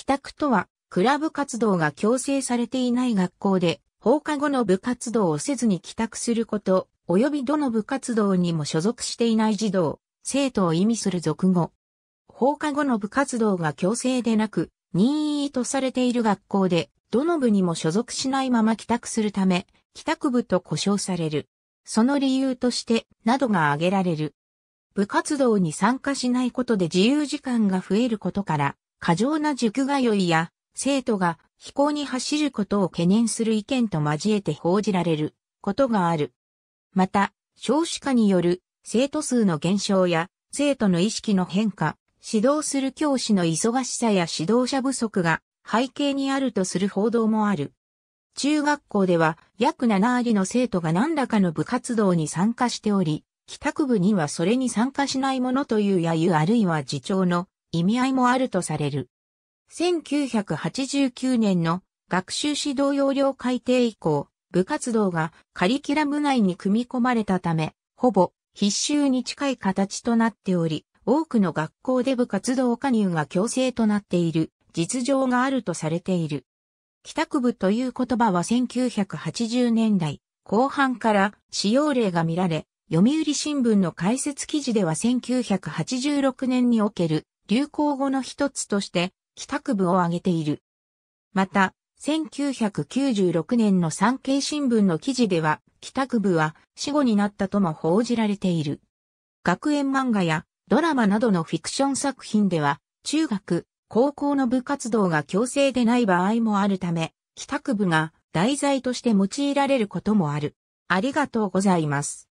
帰宅とは、クラブ活動が強制されていない学校で、放課後の部活動をせずに帰宅すること、及びどの部活動にも所属していない児童、生徒を意味する俗語。放課後の部活動が強制でなく、任意とされている学校で、どの部にも所属しないまま帰宅するため、帰宅部と呼称される。その理由として、などが挙げられる。部活動に参加しないことで自由時間が増えることから、過剰な塾通いや、生徒が非行に走ることを懸念する意見と交えて報じられることがある。また、少子化による生徒数の減少や生徒の意識の変化、指導する教師の忙しさや指導者不足が背景にあるとする報道もある。中学校では約7割の生徒が何らかの部活動に参加しており、帰宅部にはそれに参加しないものというやゆあるいは自長の意味合いもあるとされる。1989年の学習指導要領改定以降、部活動がカリキュラム内に組み込まれたため、ほぼ必修に近い形となっており、多くの学校で部活動加入が強制となっている実情があるとされている。帰宅部という言葉は1980年代後半から使用例が見られ、読売新聞の解説記事では1986年における流行語の一つとして、帰宅部を挙げている。また、1996年の産経新聞の記事では、帰宅部は死後になったとも報じられている。学園漫画やドラマなどのフィクション作品では、中学、高校の部活動が強制でない場合もあるため、帰宅部が題材として用いられることもある。ありがとうございます。